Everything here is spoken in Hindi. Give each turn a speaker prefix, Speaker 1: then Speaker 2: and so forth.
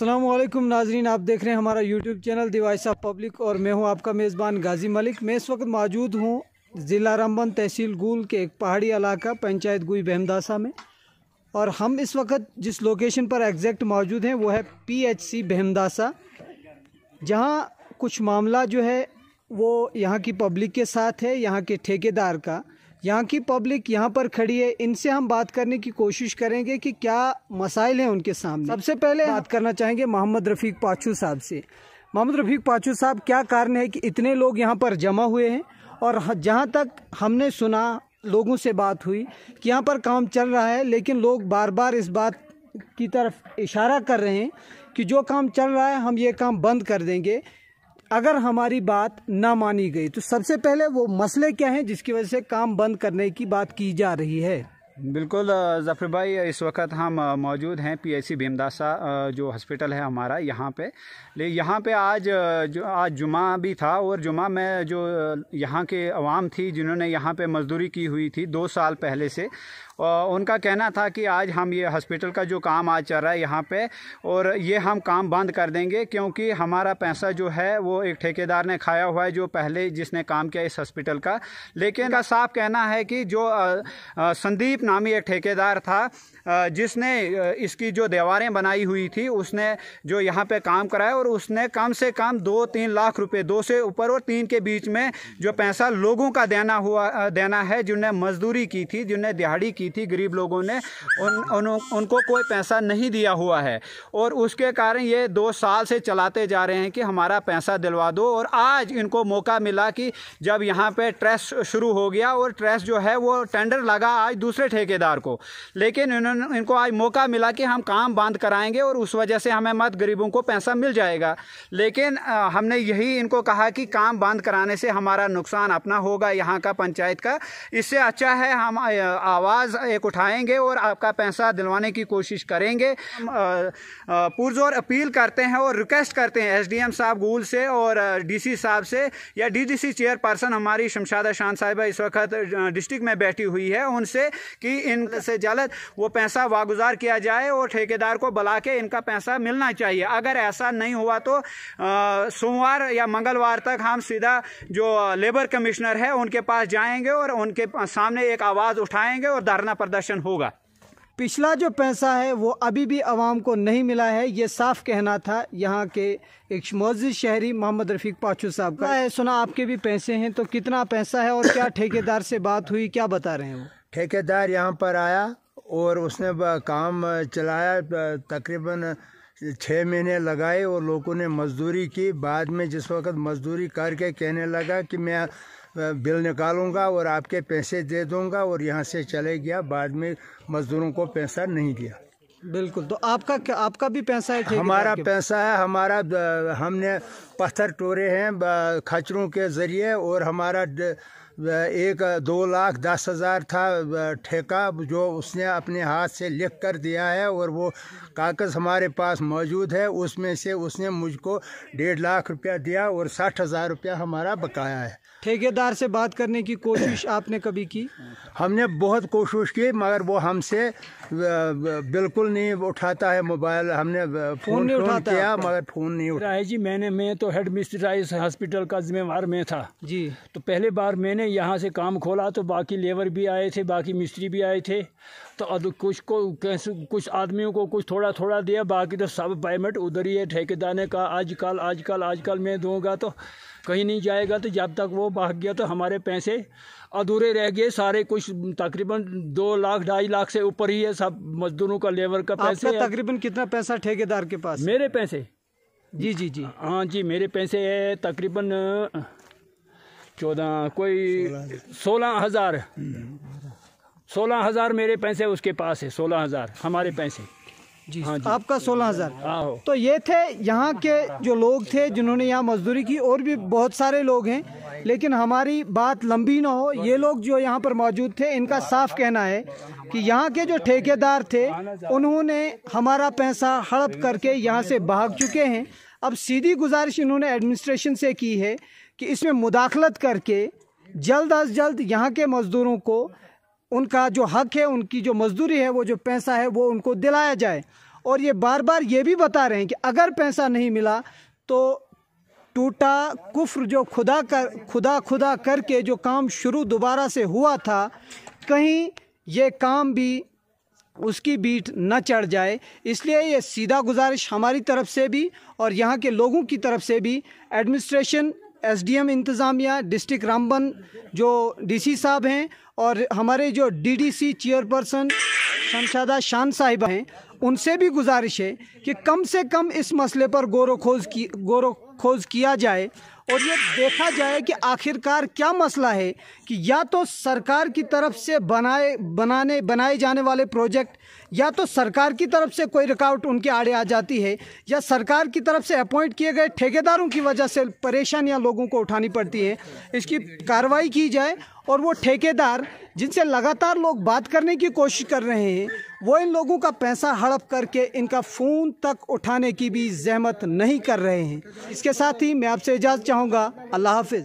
Speaker 1: असलम नाजरीन आप देख रहे हैं हमारा YouTube channel the voice of public और मैं हूं आपका मेज़बान गाजी मलिक मैं इस वक्त मौजूद हूं ज़िला रामबन तहसील गुल के एक पहाड़ी इलाका पंचायत गुई बहमदासा में और हम इस वक्त जिस लोकेशन पर एग्जैक्ट मौजूद हैं वो है पी एच सी बहमदासा जहाँ कुछ मामला जो है वो यहाँ की पब्लिक के साथ है यहाँ के ठेकेदार का यहाँ की पब्लिक यहाँ पर खड़ी है इनसे हम बात करने की कोशिश करेंगे कि क्या मसाइल हैं उनके सामने सबसे पहले बात करना चाहेंगे मोहम्मद रफ़ीक पाचू साहब से मोहम्मद रफ़ीक पाचू साहब क्या कारण है कि इतने लोग यहाँ पर जमा हुए हैं और जहाँ तक हमने सुना लोगों से बात हुई कि यहाँ पर काम चल रहा है लेकिन लोग बार बार इस बात की तरफ इशारा कर रहे हैं कि जो काम चल रहा है हम ये काम बंद कर देंगे अगर हमारी बात ना मानी गई तो सबसे पहले वो मसले क्या हैं जिसकी वजह से काम बंद करने की
Speaker 2: बात की जा रही है बिल्कुल जफ़र भाई इस वक्त हम मौजूद हैं पी सी भीमदासा जो हॉस्पिटल है हमारा यहाँ पे ले यहाँ पे आज जो आज जुमा भी था और जुमा में जो यहाँ के अवाम थी जिन्होंने यहाँ पे मज़दूरी की हुई थी दो साल पहले से उनका कहना था कि आज हम ये हॉस्पिटल का जो काम आज चल रहा है यहाँ पे और ये हम काम बंद कर देंगे क्योंकि हमारा पैसा जो है वो एक ठेकेदार ने खाया हुआ है जो पहले जिसने काम किया इस हॉस्पिटल का लेकिन का साफ कहना है कि जो संदीप नामी एक ठेकेदार था जिसने इसकी जो दीवारें बनाई हुई थी उसने जो यहाँ पे काम कराया और उसने कम से कम दो तीन लाख रुपए दो से ऊपर और तीन के बीच में जो पैसा लोगों का देना हुआ देना है जिन्हें मजदूरी की थी जिन्हें दिहाड़ी की की थी गरीब लोगों ने उन, उन उनको कोई पैसा नहीं दिया हुआ है और उसके कारण ये दो साल से चलाते जा रहे हैं कि हमारा पैसा दिलवा दो और आज इनको मौका मिला कि जब यहाँ पर ट्रेस शुरू हो गया और ट्रेस जो है वो टेंडर लगा आज दूसरे ठेकेदार को लेकिन इन्होंने इनको आज मौका मिला कि हम काम बंद कराएंगे और उस वजह से हमें मत गरीबों को पैसा मिल जाएगा लेकिन आ, हमने यही इनको कहा कि काम बंद कराने से हमारा नुकसान अपना होगा यहाँ का पंचायत का इससे अच्छा है हम आवाज़ एक उठाएंगे और आपका पैसा दिलवाने की कोशिश करेंगे पुरजोर अपील करते हैं और रिक्वेस्ट करते हैं एसडीएम साहब गूल से और डीसी साहब से या डीडीसी चेयरपर्सन हमारी शमशादा शान साहिबा इस वक्त डिस्ट्रिक्ट में बैठी हुई है उनसे कि इनसे जल्द वो पैसा वागुजार किया जाए और ठेकेदार को बुला के इनका पैसा मिलना चाहिए अगर ऐसा नहीं हुआ तो सोमवार या मंगलवार तक हम सीधा जो लेबर कमिश्नर है उनके पास जाएंगे और उनके सामने एक आवाज़ उठाएंगे और धरना धरना प्रदर्शन होगा पिछला जो पैसा है वो अभी भी आवाम को
Speaker 1: नहीं मिला है ये साफ कहना था यहाँ के एक मोजिद शहरी मोहम्मद रफीक पाचू साहब का है सुना आपके भी पैसे हैं तो कितना पैसा है और क्या ठेकेदार से बात हुई क्या बता रहे हैं वो ठेकेदार यहाँ पर आया और उसने काम चलाया
Speaker 3: तकरीबन छः महीने लगाए और लोगों ने मजदूरी की बाद में जिस वक्त मजदूरी करके कहने लगा कि मैं बिल निकालूंगा और आपके पैसे दे दूंगा और यहाँ से चले गया बाद में मजदूरों को पैसा नहीं दिया बिल्कुल तो आपका क्या आपका भी पैसा है हमारा पैसा है हमारा हमने पत्थर टोरे हैं खचरों के ज़रिए और हमारा द, एक दो लाख दस हज़ार था ठेका जो उसने अपने हाथ से लिख कर दिया है और वो कागज़ हमारे पास मौजूद है उसमें से उसने मुझको डेढ़ लाख रुपया दिया और साठ हज़ार रुपया हमारा बकाया है ठेकेदार से बात करने की कोशिश आपने कभी की हमने बहुत कोशिश की मगर वो हमसे बिल्कुल नहीं उठाता है मोबाइल हमने फोन, नहीं उठाता किया मगर फोन नहीं उठाया
Speaker 4: जी मैंने मैं तो हेड मिस्त्री हॉस्पिटल का जिम्मेवार में था जी तो पहले बार मैंने यहाँ से काम खोला तो बाकी लेबर भी आए थे बाकी मिस्त्री भी आए थे तो कुछ को कैसे कुछ आदमियों को कुछ थोड़ा थोड़ा दिया बाकी तो सब पेमेंट उधर ही है ठेकेदार ने कहा आजकल आजकल आजकल मैं दूंगा तो कहीं नहीं जाएगा तो जब तक वो भाग गया तो हमारे पैसे अधूरे रह गए सारे कुछ तकरीबन दो लाख ढाई लाख से ऊपर ही है सब मजदूरों का लेबर का पैसे तकरीबन
Speaker 1: कितना पैसा ठेकेदार के पास मेरे पैसे
Speaker 4: जी जी जी हाँ जी मेरे पैसे है तकरीबन चौदह कोई सोलह हज़ार सोलह हज़ार मेरे पैसे उसके पास है सोलह हज़ार हमारे पैसे
Speaker 1: हाँ जी आपका सोलह हजार हाँ, तो ये थे यहाँ के जो लोग थे जिन्होंने यहाँ मजदूरी की और भी बहुत सारे लोग हैं लेकिन हमारी बात लंबी ना हो ये लोग जो यहाँ पर मौजूद थे इनका साफ कहना है कि यहाँ के जो ठेकेदार थे उन्होंने हमारा पैसा हड़प करके यहाँ से भाग चुके हैं अब सीधी गुजारिश इन्होंने एडमिनिस्ट्रेशन से की है कि इसमें मुदाखलत करके जल्द अज जल्द यहाँ के मज़दूरों को उनका जो हक है उनकी जो मजदूरी है वो जो पैसा है वो उनको दिलाया जाए और ये बार बार ये भी बता रहे हैं कि अगर पैसा नहीं मिला तो टूटा कुफ्र जो खुदा कर खुदा खुदा करके जो काम शुरू दोबारा से हुआ था कहीं ये काम भी उसकी बीट न चढ़ जाए इसलिए ये सीधा गुजारिश हमारी तरफ से भी और यहाँ के लोगों की तरफ से भी एडमिनिस्ट्रेशन एसडीएम इंतज़ामिया डिस्ट्रिक्ट रामबन जो डीसी साहब हैं और हमारे जो डीडीसी चेयरपर्सन शमशादा शान साहिब हैं उनसे भी गुजारिश है कि कम से कम इस मसले पर गौर खोज की गौर खोज किया जाए और ये देखा जाए कि आखिरकार क्या मसला है कि या तो सरकार की तरफ से बनाए बनाने बनाए जाने वाले प्रोजेक्ट या तो सरकार की तरफ से कोई रुकावट उनके आड़े आ जाती है या सरकार की तरफ से अपॉइंट किए गए ठेकेदारों की वजह से परेशानियां लोगों को उठानी पड़ती है इसकी कार्रवाई की जाए और वो ठेकेदार जिनसे लगातार लोग बात करने की कोशिश कर रहे हैं वो इन लोगों का पैसा हड़प करके इनका फ़ोन तक उठाने की भी जहमत नहीं कर रहे हैं इसके साथ ही मैं आपसे इजाज़त चाहूँगा अल्लाह हाफिज़